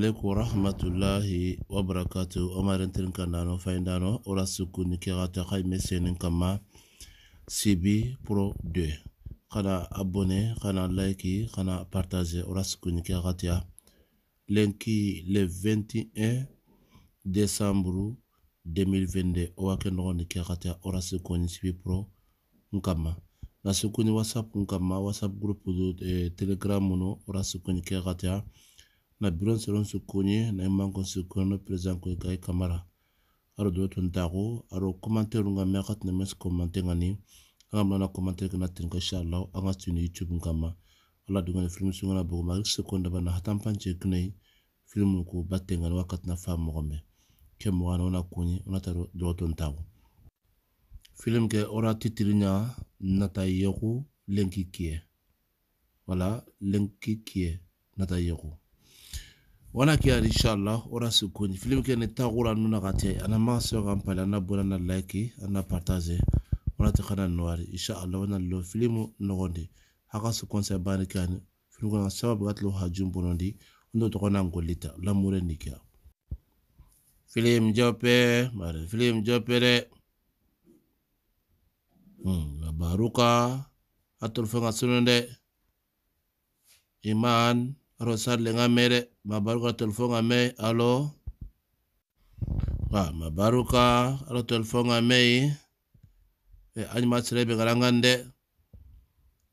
aleykum warahmatulahi wabarakatu omarentin ka nano fayindano ola sukuni kegata senin kama sibi pro 2 kana abone kana like kana partage ora sukuni kegatiya lenki le 21 décembre 2022 o wa kɛ nɔgɔni kegatiya ola sukuni sibi pro nkama na sukuni whatsapp nkama whatsapp groupe eh, telegram mono ora sukuni kegatiya na biron selon sukonye na imangon e sukono president ko gay kamara aro do ton dago aro commentaire nga me khat na mes commenter ngani anga mna na commenter kana tin ko inshallah anga tuni youtube ngama ala dunga film sungana bo ma sekonda bana hatam panche kne film ko batte ngani wakat na fam mo me ke mo ana ona kunyi ona taro do ton dago film ke ora titirinya nata yego lenki kie wala lenki kie nata yego ونكيار إن شاء الله ورا سكوني في الويكند تاغورا نونا غاتي أنا ما سوغا مبالا أنا بولا أنا لايكي أنا بارتازي ورا تخانا نواري إن شاء الله وانا لو فيلمو نغوندي هاغا سكون سيباني كان في الويكند سبب غاتلو هاجوم بونوندي ndo tokona ngolita lamure nikia filim jope mare filim jope de hmm, baruka atul fenga sununde iman rosar lenga mere, ma Baru mabaru ka alo wa mabaru ka alo telefon ame mɛn e anyima sere be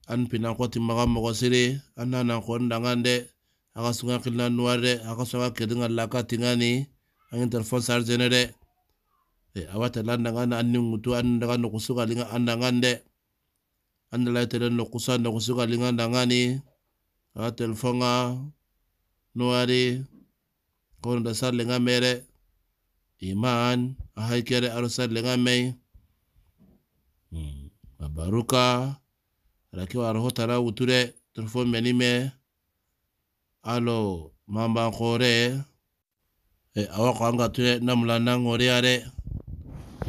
an pina ko ti maga ko sere an ko n dangan a ka sunga kilina nuare a ka laka tingani, ni an telefon sar sarizene e awa tɛla an dangan an ni ŋutu an daga linga an dangan dɛ an dala tɛlɛ nukusu an nukusu linga dangan ni a telefon ga nuwari kono da sar lenga mere iman a haikere aro sar lenga mei mabaruka hmm, rakiwa aro hotara wuture telefon meni me alo mamba kore e awa ko anga ture namla nangori are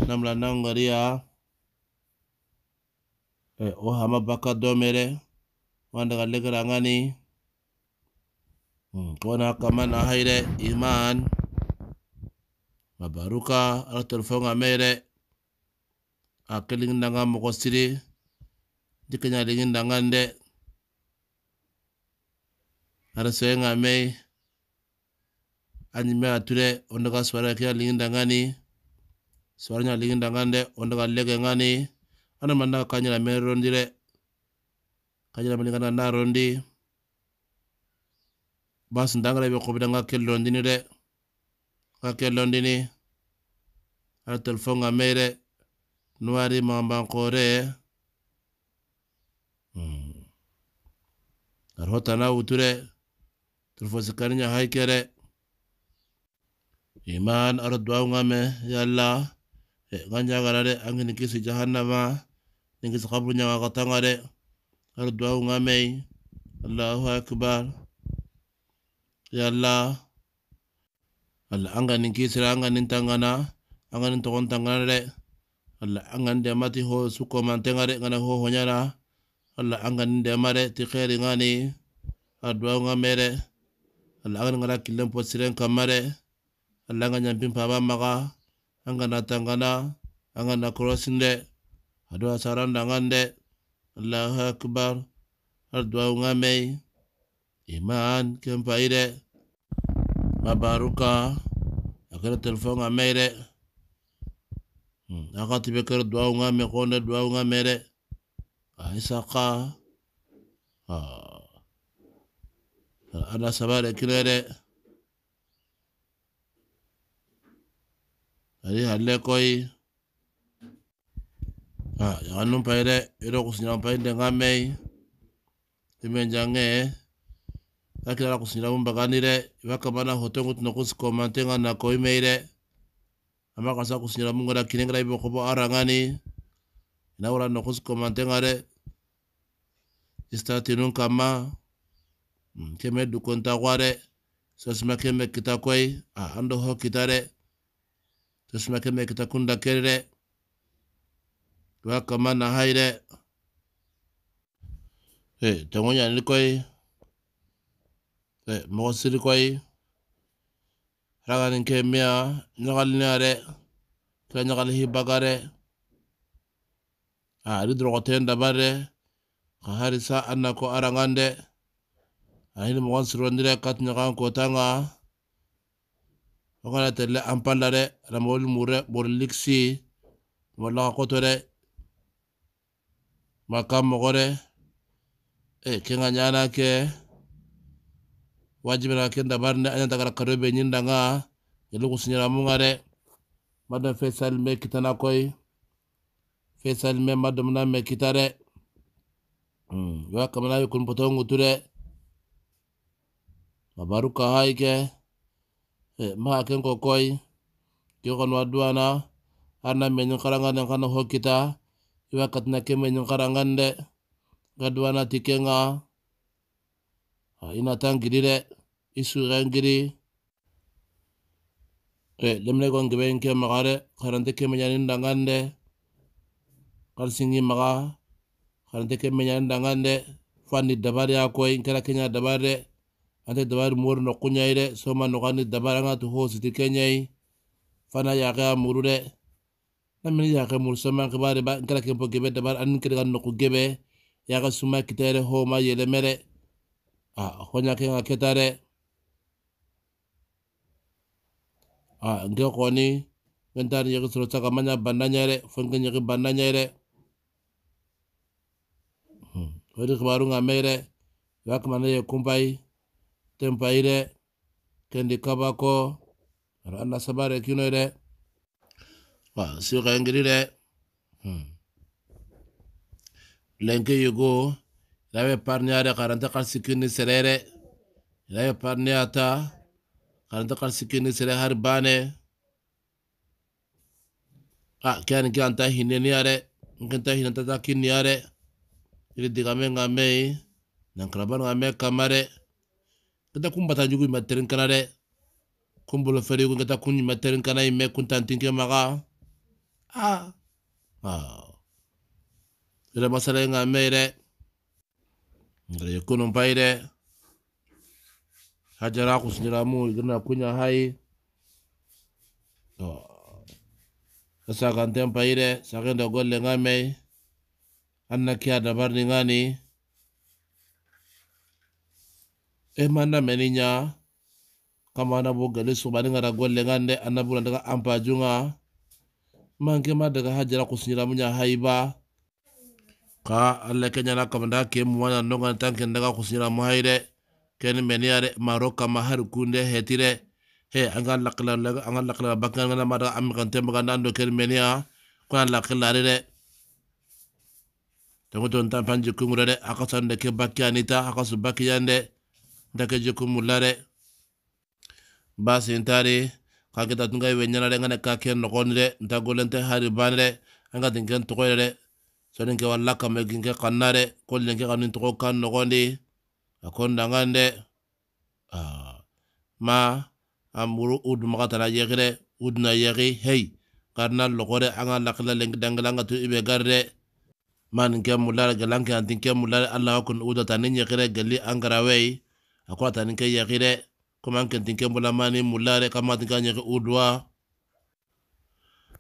namla nangori ya e o hama baka domere wanda galle grangani hmm, kona kamana haire iman mabaruka ala telefonga mere akeling nanga moko siri dikenya dingin nde ara soenga me anyime ature ka swara kia lingin dangani swaranya lingin onda ondaga lege ngani ana manda kanyala ndire kajana balingana narondi basindangala be kobidanga kellondini kelondini ka kellondini ala telefon mere mey de nuwari kore, hmm. ar hotana wutu de telefon haikere iman ara duwawu ga me yalla e, ganjagara re angini kisi jahannama ningisi kaburu nyaga katanga Ardua unga mei. allahu akbar ya allah allah an ganin kisira an tangana an ganin tokon tangana re. allah angan ganin mati ho ho mantenga re. ngana ho hoɲana allah an ganin dema de ti khairi ngani. Ardua unga mei re. allah angan ganin ngana killen po siren kamare. allah angan nyampin papa maka, maga na tangana. na kurosin re. asaran dangan de الله أكبر أردوا ونامي إيمان كم فايدة مباركة أكرا تلفون عمي رأ أكرا تبكر دعا ونامي قونا دعا ونامي رأ أحساقا آه. أنا سبارة كنارة هل هلأ كوي Ah, jangan numpai deh, itu aku senyampain dengan mei. Timen jange, nah, lakini aku senyamun bagani deh, waka mana hotel ngut nukus komante ngan nakoi mei deh. Ama kasa aku senyamun ngada kini ibu kobo arangani. Ina wala nukus komante re. Istati nun kama, hmm, keme dukon takwa deh. Sasima keme kita koi, ah ando ho kita deh. Sasima keme kita kunda kere waka mana haire e tangonya ni koi e mo siri koi raga ni kemia nyagal ni are kala nyagal hi bagare a ri drogo ten dabare ka hari sa anna ko arangande a hin mo siri ndire kat nyagan ko tanga wakana tele ampalare ramol mure borliksi wala ko tore maka mogore e kenga nyana ke wajibi na kenda barne a n y a t a kara karobe nyinda nga yelu kusinyira mungare madam fesal me kitana koi fesal me madam na me kitare mm wa kamana yukun potongu ture mabaruka haike e ma kenko koi kyo kon w a d u a n a a n a m e n y o karanga nan kana hokita iwakat na keme nyonkarangande kaduana tikenga inatan giri de isuren giri e lemne gon gebe nke magare karante keme nyanin dangande singi maga karante keme nyanin dangande fani dabari akoy inkara kenya dabare ante dabari muur no kunyai de soma no gani dabari anga tu ho siti kenyai fana yaga muru de anmani sama mursoma kebare ba nkara kempo gebe dabar an kere kan noku gebe yaka suma ho homa yele mere a honya ke nga ketare a nge koni ngentar yaka suru saka manya banda nyere fonke nyaka banda nyere hmm, hori kebaru nga mere yaka mana ya kumpai tempaire kendi kabako Anda sabar ya kino waaw suuxee ngiri de lenke hmm. yugo rawe parnia ya de karanta kar sikini serere rawe parnia ya ta karanta kar sikini sere har bane ah, a ya kyan ki anta hineni are nkinta hinanta ta kinni are iri e digame ngamei nankarabano ngame kamare kita kumbata jugu imaterin kana de kumbulo feri kita kunyi materin kana ime kuntantinke maga Ah, a ira masala nga mere ngara yakunu mpaire hajara kusinjira mu igana kunya hai Oh. sasa kante mpaire sakenda golle nga mei anna kia dabar ni ngani e mana meninya kama anak bo gale so bani ngara anna ngande anabula daga ampajunga mankema daga hajara munya haiba ka alla kenyana kamanda ke muwana nongan tanke daga kusinyiramu haide ken meniyare Maroka kama kunde hetire he anga lakla anga lakla bakkan ngana mada am kante maganda ndo ken meniya kuna lakla rede tango ton tan panji kungure de akasan de ke bakki anita akasu baki yande dake jikumulare basin tari kakita kita tun kai wenyana de ngane ka ken no konde golente hari banre anga tin ken re so den ke wala ka me gin ke kannare kollen ke kanin to kan akonda ngande ma amuru ud makata na yegre ud na yegi hei karna lokore anga lakla leng dangalanga tu ibe garre man ke mular galanke antin ke mular allah kun uda tanin re gali angara wei akwa tani ke re koman kentin kembola mani mulare kamatin kanya ke udwa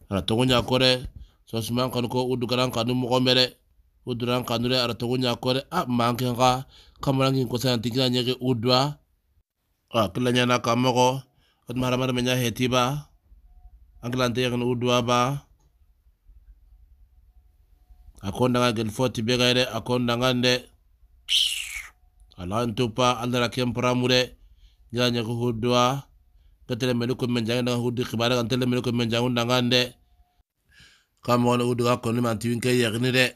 ara togo nya kore so suman kanu ko udu karan kanu mo komere uduran kanu re ara togo nya kore a manke ka kama kin ko san tikira nya ke udwa a kala nya na kamoko at mara mara menya hetiba anglante yakan udwa ba akonda nga gel foti be gaire akonda ngande alantupa andara mure nyanya ko hudwa katele melu ko men jangan dengan hudi kibara kan tele melu ko men dengan de kamo na hudwa ko ni man tiwin yagni de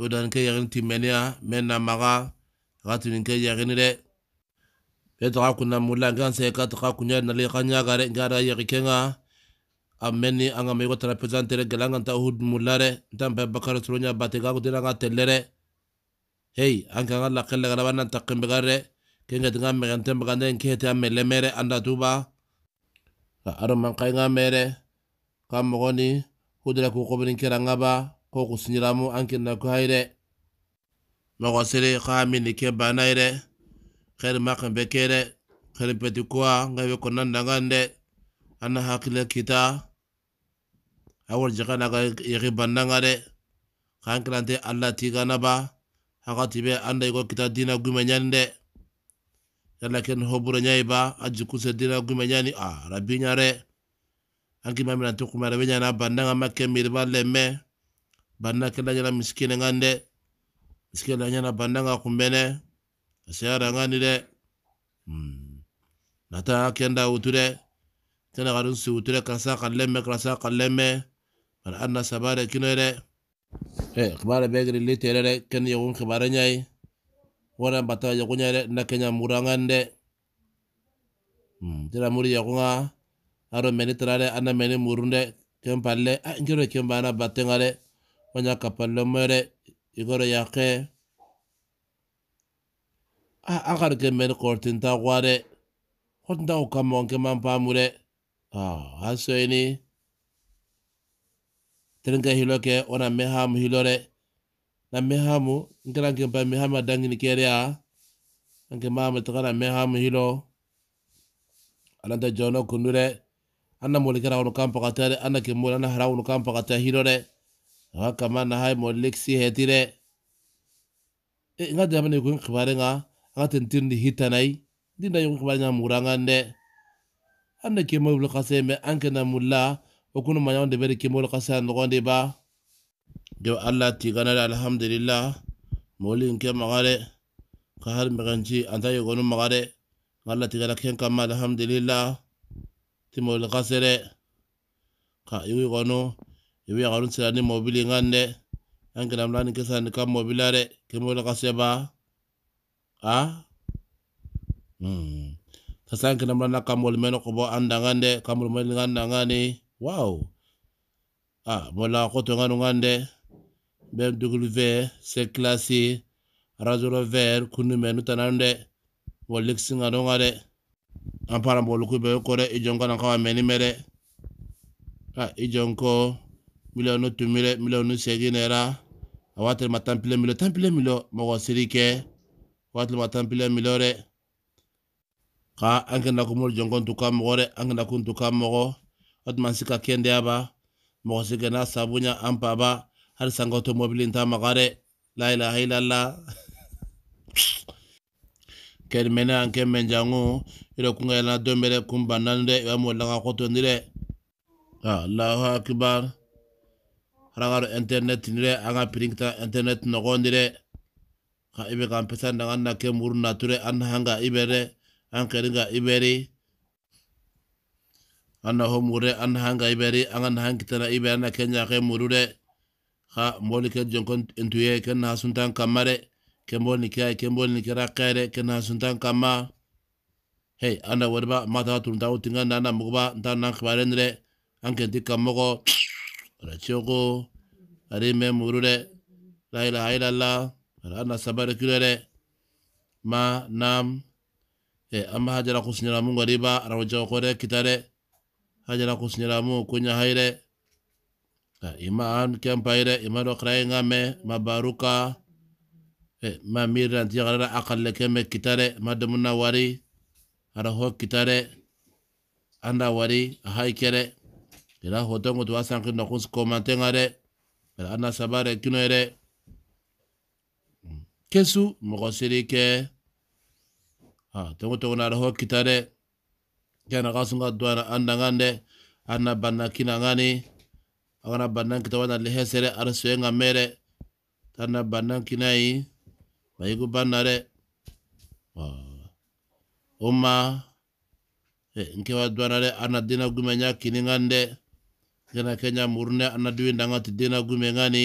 udan ke yagni timenia men na maga gatin ke yagni de betra kuna mulla gan se ka kunya na le kanya gare gara yagi kenga a ah. anga me ko trapesantere galanga kan ta hud mullare tambe bakara tronya batega ko dinanga telere hey anga la kelle gara banan takkim kenga tinga megante bagande nkete amele mere ka aro mankai nga mere ka mogoni hudira ngaba ko ku sinyiramu ankin na ku haire mago sere ka mini ke kita awar jikana ga yegi bandangare kankilante alla hakatibe anda igo kita dina gume yalla ken hobura nyai ba aji jikkuse dina gume nyani a ah, rabbi nyare anki maminanti kumare be ñana bandanga makke mir ba lemme banda kela ñana miskine ngande miskine la ñana bandanga kumbene asiyara ngani de hmm. nata kenda uture de tena garun su uture kasa karasa kasa lemme karasa anna sabare kinere eh kibare begri litere de ken yugun kibare nyai wana mbata ya kunya re na kenya murangan de hmm, tira muri ya kunga aro meni re ana meni murunde kempalle a ah, ngiro kembana batengare wanya kapal mere igoro ya ke, a ah, agar ke meni kortin ta gware kortin ta ukamon ah, ke man pamure a ini tringa hiloke ona meham hilore na mihamu nkira mba mpa adangi adangini kerea ma ma tukana mehamu hilo alanda jono kunure, de anna moli kera wono kampa kata tare anna ke moli anna hara kampa kata hilo re, ha kama na hai moli leksi heti e nga jama ne kuin kibare nga anga hita hitanai dinda yung kibare nga muranga de anna ke moli kase me anke na mulla wakunu manyawan de bere ke moli kase an ngonde ba جو الله تيغانا الحمد لله مولين كم مغاري كهر مغنجي أنت يغنو مغاري الله تيغانا كن كما الحمد لله تيمول غسري كا يوي غنو يوي غنو سلاني موبيلي غاندي أنك نملاني كسان كم موبيلاري كمول غسيبا أه Hmm. sasa nke namla na kamol meno kobo anda ngande kamol meno nganda ngani wow ah mola koto ngano BMW C classe razolo vert kundu menu tanan de walik singa donga de an para bolu ku be ko de ijon kana kawa meni mere a ijon ko milionu tumire milionu seginera awatele ma tanpile milio tanpile milio mogo siri ke awatele ma tanpile milio re ka an kena kumolu jonkon tuka mogo re an kena kun tuka mogo otuman si ka kendeya mogo si kena sabunya an har sanga automobilin ta magare la ilaha illallah ken mene anke ken men jangu ire kunga yalana dombere kun bannan de iwa ya molla ka kotondi ya, allahu akbar haragaro internet ni anga pirinkita internet nogondi de ka ibe kan pesan dangan na ke muru nature an hanga ibere an keringa iberi an na ho mure an hanga iberi an hanga kitana ibere na kenya ke muru ha mboli ke jonko entuye ken na suntan kamare ke mboli ke ke mboli ke rakere ken na suntan kama hey anda wadba mata turunta utinga na na mugba nta na khibare nre anke tika moko ra choko ari me murure la ila ila la ra na sabare kirere ma nam e amma hajara kusnyara mungu ariba ra wajako re kitare hajara kusnyara mungu kunya haire ka eh, ima an kem paire ima do krai nga me ma baruka gara akal kem kitare ma de wari ara ho kitare anda wari hay kere ira ho to ngot wasan ko nokus kino ere kesu mo ke ha to ngot ona ho kitare jana gasunga duara andangande ana banakina ngani agana wana lehe sere araswe nga mere tanna bannan kina yi. banna oma, umma nke dwana re ana dina gume nya kini ngande kena kenya murne ana duwe ndanga ti dina gume ngani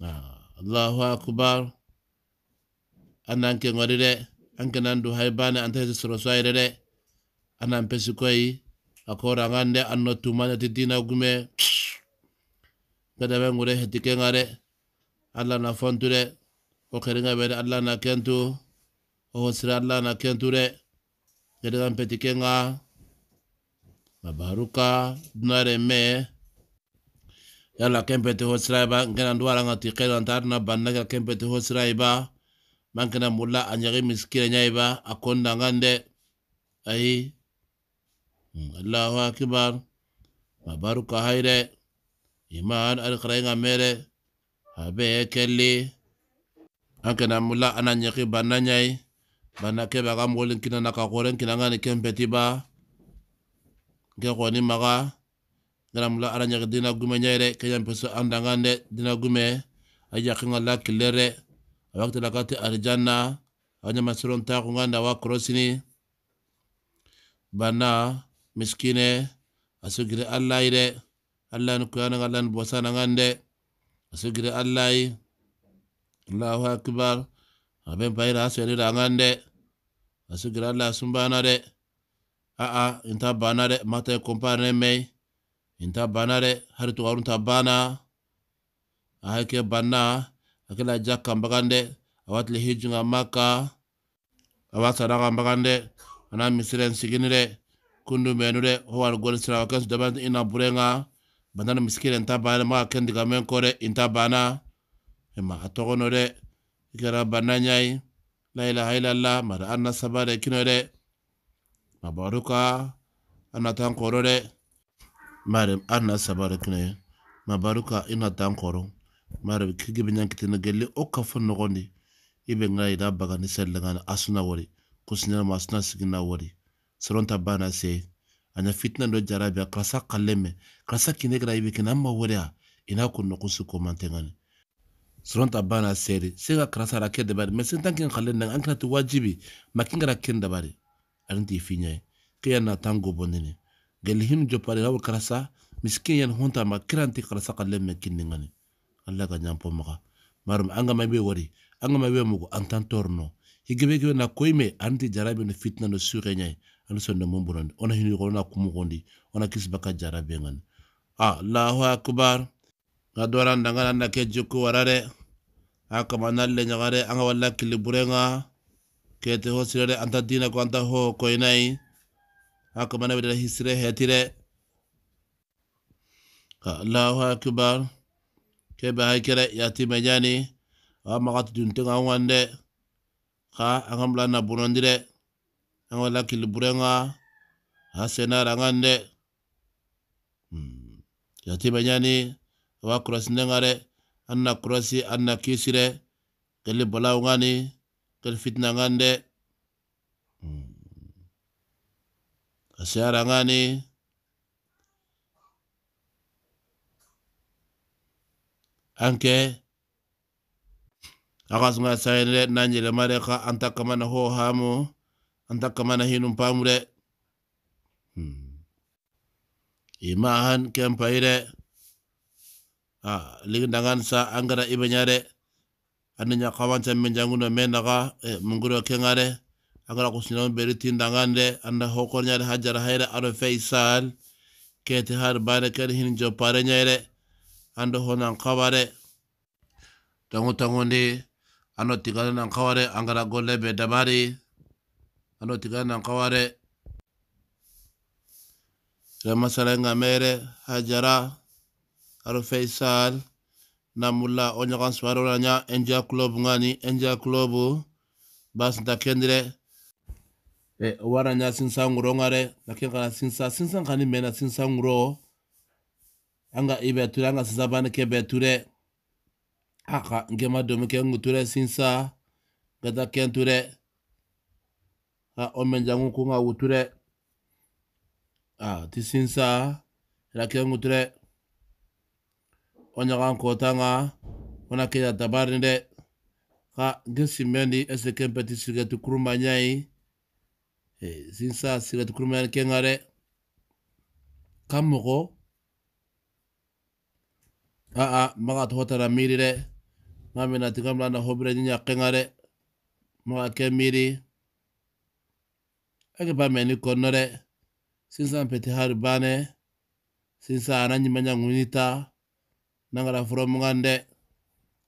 nah, allahu akbar ana nke ngori anke nandu haibane antahe hesi sorosoayire re ana mpesi akora ngande anno tumana ti dina gume kada bengu re hetike alla na fonture o nga be alla na kentu o alla na kentu re kada am petike nga mabaruka re me alla kempete ho sira ba ngana ndwala nga ti khere na mulla anyare miskire akonda ngande ai allahu akbar Ma Baru hayre iman alkhrayga mere habe kelli Anke na mula nyeki banna nyai banna kebe aga kina nakakoren kina ngani kempeti ba nke koni maga ngana mulla ana nyeki dina gume nyai re kenya andangande dina gume ajakinga la kilere awakti lakati aljanna awanyamasiron taku nganda wa krosini Bana miskine gire allahy de allah ni kuyanaga allah ni bosanagan de asugire Allah allahu akbar aben da ngande de gire allah sumbana de a inta bana de mata compare e me inta bana de hari ta bana ke bana akela jakka mbagan awat le hijunga maka awat sadaka bagande ana misiren sigine de kundu menude howar gol sirawa kansu daban ina burenga bandana bana maga kendiga men kore inta bana maga togono de ikara banna ɲai la ilaha illallah mada saba de kino de mabaru ka anna tan de mare anna saba de kino ye mabaru ka ina tan i be wori kusinyanama wori soronta bana se anya fitna do jarabia klasa kaleme klasa kinegra ibe kina amma wora ina kun no kusu ko mantengani soronta bana seri sega klasa rake de bari mesen tankin khalen nan ankra tu wajibi makingra ken da bari aranti finya kiya na tango bonene gelhin jo pare hawa klasa miskin yan honta ma kiranti klasa kaleme kiningani alla ga nyampo maka marum anga mabe wori anga mabe mugo antan torno higebe gebe na koime anti jarabe no fitna no sure nyai ani sondamo burandi ona hiniriko ona kumugondi ona kisibaka jara bengani allahu akbar nga dora ndanga na ke jukku warare de a kama nalle ñaga anga walla kili burenga kete ho sirare anta dina ko anta ho koynayi hisire hetire allahu akbar kebe haykere yati majani a dun duntenga wande ha angambla na bunondire an laki lakili hasena rangan de hmm. yatima ɲani awa kurasinden nengare. de kurasi anna kisire. Kali de ngani. Kali fitna ngande. de hmm. hasena rangani an kɛ a ka sɔn hamu anda kamana mana hinum paamu de hmm. ima han ken payi ah, sa angara ibanyare anenya kawan sa menjanguna menaka e eh, janguno kengare angara munguro kengare de an beri tin dangan de anda hokornya de hajar hayre ado fei kete har bane hin jo pare nyare de ando honan tangu ni ano tigana nang angara ano nan kaware ila masala ngamere hajara aro faisal namula, onya kan enja club ngani enja club basinta kendre e, wara ɲa sinsa ŋuro ŋare lakin kana sinsa kani mena sinsa ŋuro anga ibe ture anga sinsa bani kebe ture aka ngema domike sinsa gata ken ture a ah, omen jangu kunga wuture a ah, tisinsa rakia ngutre onya dɛ o nga ona kia tabarini ka nge mendi ese kɛnpɛti sigɛti kuruma ɲayi eh, sinsa sigetu kuruma nyai kengare kamuko ka mɔgɔ aa ah, maga tɔgɔ tara miiri nga na hobre ɲiɲa kengare dɛ maga kɛ pame ni konore, sinsan peti bane. sinsa manya ngunita, nangara furo mungande,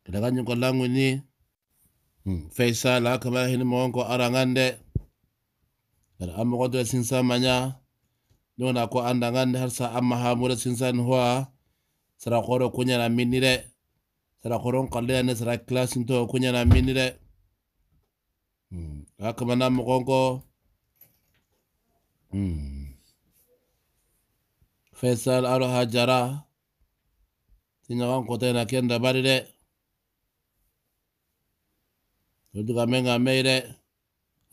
kidaga nyiko languni, hmm. feisa la kamara hini mwonko arangande, kada amma kodre sinsa manya, nuna ko andangande harsa amma hamure sinsan huwa, sara koro kunyana minire, sara koron kalleyane sara kunya kunyana minire, hmm. akamana mwonko, Hmm. Faisal alo Hajara tinyakan kota na kenda bari de oduka menga meire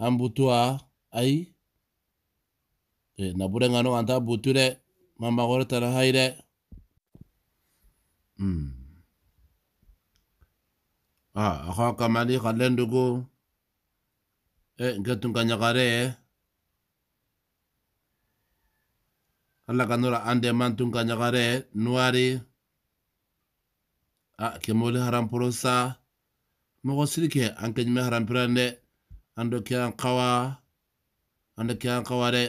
ambutua ai e, eh, na bure ngano anta buture, mama gore tara hai de mm. ah akha kamali khalendugo e ngetunga nyakare eh. alla kanura ande mantun ka nuari, nuwari a kemole haram sa mogo sirike an kenyime harampiran de ando kawa ando ke kaware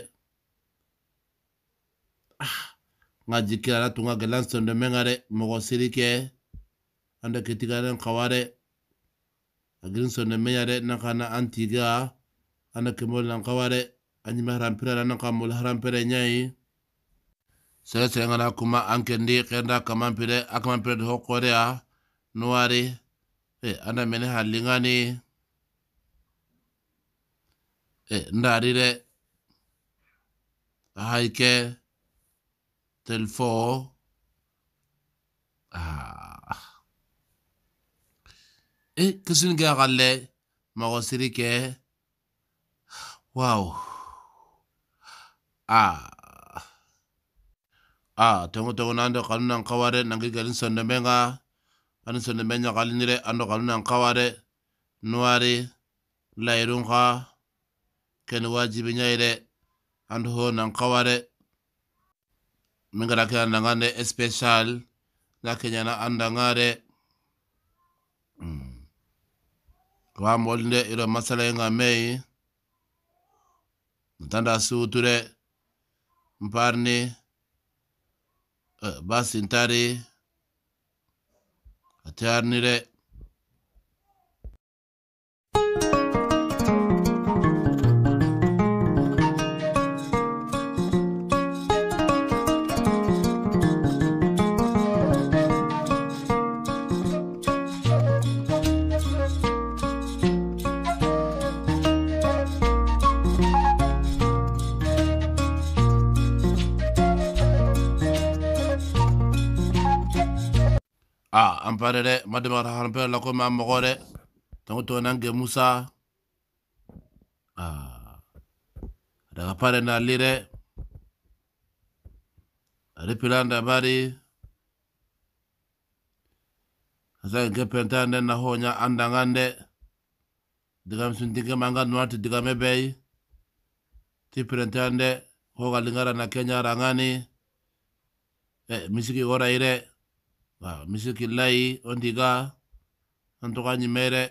ah nga jikirana tun ka gelan mogo sirike ando ke tigaren kawa de agirin sondo men ya de nan kana an tiga ando kemoli nan kawa de an nyime harampirana nan ka moli sere-sere ŋana e kuma ankendi xerinda kamanpire a kamanpire de xoqorea nuwari e anda mene hallingani e ndari re ahayike telefo ah. e kisinige xalle mago sirike waw a ah. a tengo tengo nando kanu nang kaware nangi garin sonde menga anu sonde menga kalinire ando kanu nang kaware nuari lairunga kenu wajibi nyaire ando ho nang kaware menga rakia nangane especial na kenya na anda ngare hmm. kwa molinde ilo masala yunga mei mtanda suuture mparni mparni baasintari hati harnire amparere pare dɛ ma la ko ma mogore dɛ to nan musa ah da pare na lire ari pilanda bari za ke na honya andangande digam sun manga nuati digame bay ti pentan de galingara na kenya rangani eh misiki ora ire ga onto ondiga ni mere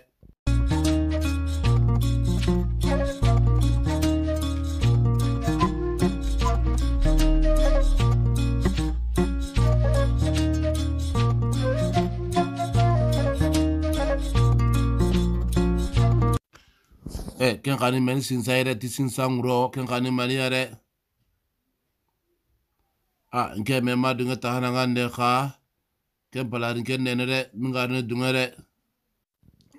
eh ken kani meni sinsa yɛrɛ ti sinsa ŋurɔ ken kani mani yɛrɛ a ah, nke mɛ ma dingɛ tahanaŋan de kaa Kem palarin ken nenere mingarne dungere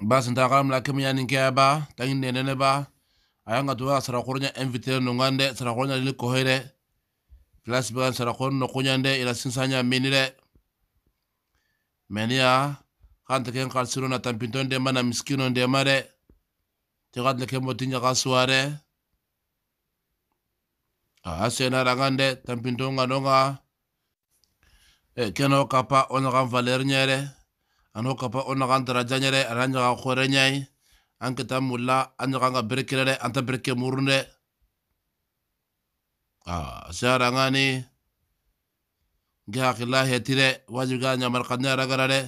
basin ya ta kalam la kem yanin ke ba tangin nenene ba ayanga tuwa sarakornya inviter nungande sarakornya lili kohere ba ban sarakon no nde ila sinsanya minire menia te ken kalsiro tan pinton de mana miskino de mare gad le kembo tinya kasuare a asena rangande tampinton nganonga e keno kapa onagan valer nyere ano kapa onagan daraja nyere ana nyaga khore nyai an kita mulla an nyaga nga berkirere anta berke murunde a sarangani nge hakila hetire wajib ga nyamar kanne ragarare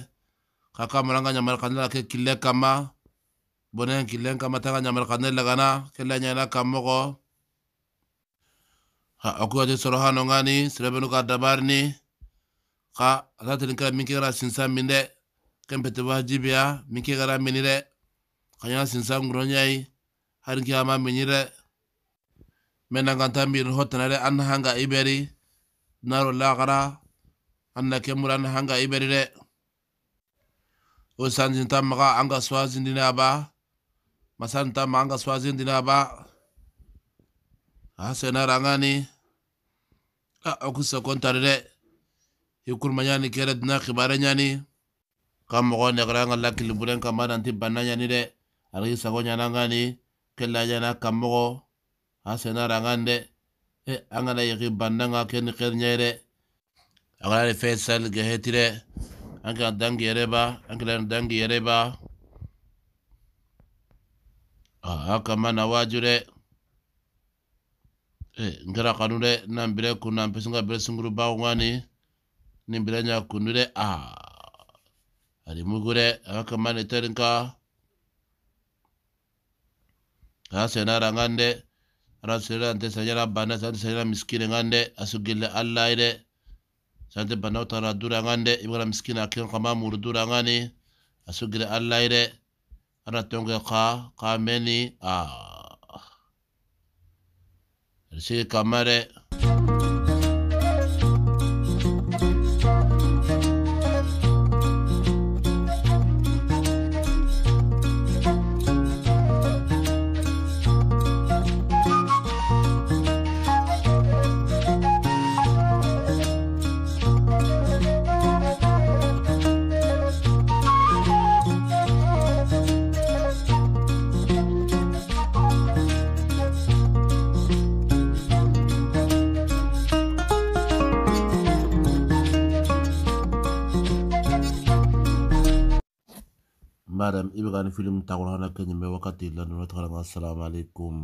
kaka maranga nyamar kanne ke kille kama bonen killen kama tanga nyamar kanne lagana kella nyana kamogo ha akuwa de sorohano ngani srebenu ka dabarni ka asatenin kera min kekara sinsan min de kempete wa jibiya min kekara mini de kanya sinsan gronyai harin ki ama mini de mena ganta mi no hotana de anna hanga iberi naro lagara anna kemura anna hanga iberi de o sanjin tamaka anga swazin dina ba masan tama anga swazin dina ba ha senara ngani a okusa kontare de i manyani kere dina kibare nyani ka mɔgɔ negɛra an ka la nanti banna nyani de ari sago ɲana ngani kela nyana ka mɔgɔ a ra ngan nde e anga na yɛki banna nga kɛ de fɛ dangi yere ba anga dangi yere ba a kama na waju dɛ nkɛra kanu dɛ nan bire kun nimbiranya kunure a ah. ari mugure akamane terinka kasena rangande rasira ante sanyara bana sante na miskine ngande Allah allaire sante bana utara dura ngande ibara miskine akin kama murdura ngani Allah allaire ana tonge ya ka kameni a ah. risike kamare بغاني فيلم تاغول هانا كان يمي وقتي لانو نتغلق السلام عليكم